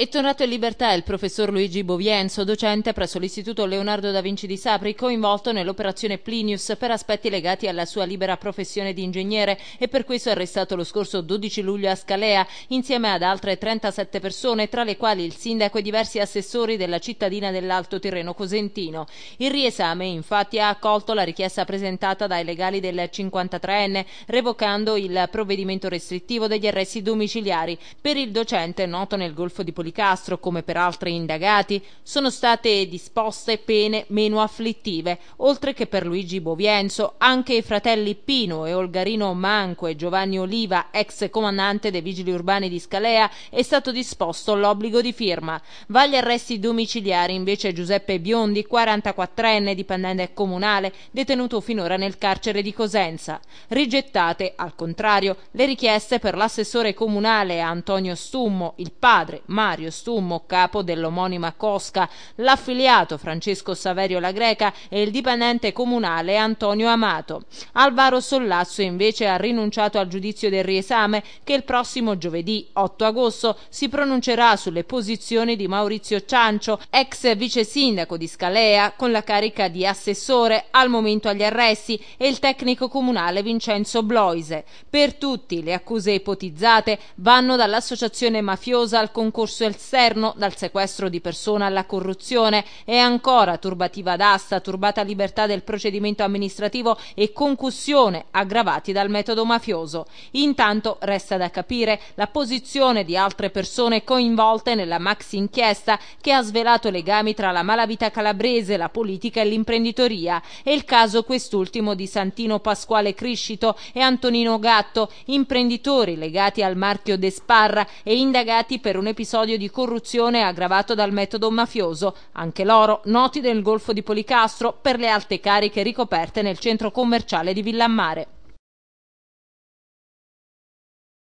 È tornato in libertà il professor Luigi Bovienzo, docente presso l'Istituto Leonardo da Vinci di Sapri, coinvolto nell'operazione Plinius per aspetti legati alla sua libera professione di ingegnere e per questo arrestato lo scorso 12 luglio a Scalea, insieme ad altre 37 persone, tra le quali il sindaco e diversi assessori della cittadina dell'Alto Tirreno Cosentino. Il riesame, infatti, ha accolto la richiesta presentata dai legali del 53enne, revocando il provvedimento restrittivo degli arresti domiciliari per il docente noto nel Golfo di Polizia di Castro, come per altri indagati, sono state disposte pene meno afflittive, oltre che per Luigi Bovienzo, anche i fratelli Pino e Olgarino Manco e Giovanni Oliva, ex comandante dei vigili urbani di Scalea, è stato disposto l'obbligo di firma. Va agli arresti domiciliari invece Giuseppe Biondi, 44enne dipendente comunale, detenuto finora nel carcere di Cosenza. Rigettate, al contrario, le richieste per l'assessore comunale Antonio Stummo, il padre Mario Mario Stummo, capo dell'omonima Cosca, l'affiliato Francesco Saverio La Greca e il dipendente comunale Antonio Amato. Alvaro Sollazzo invece ha rinunciato al giudizio del riesame che il prossimo giovedì 8 agosto si pronuncerà sulle posizioni di Maurizio Ciancio, ex vice sindaco di Scalea, con la carica di assessore al momento agli arresti e il tecnico comunale Vincenzo Bloise. Per tutti le accuse ipotizzate vanno dall'associazione mafiosa al concorso esterno, dal sequestro di persona alla corruzione e ancora turbativa d'asta, turbata libertà del procedimento amministrativo e concussione aggravati dal metodo mafioso. Intanto resta da capire la posizione di altre persone coinvolte nella maxi inchiesta che ha svelato legami tra la malavita calabrese, la politica e l'imprenditoria e il caso quest'ultimo di Santino Pasquale Criscito e Antonino Gatto, imprenditori legati al marchio De Sparra e indagati per un episodio di corruzione aggravato dal metodo mafioso, anche loro noti nel Golfo di Policastro per le alte cariche ricoperte nel centro commerciale di Villammare.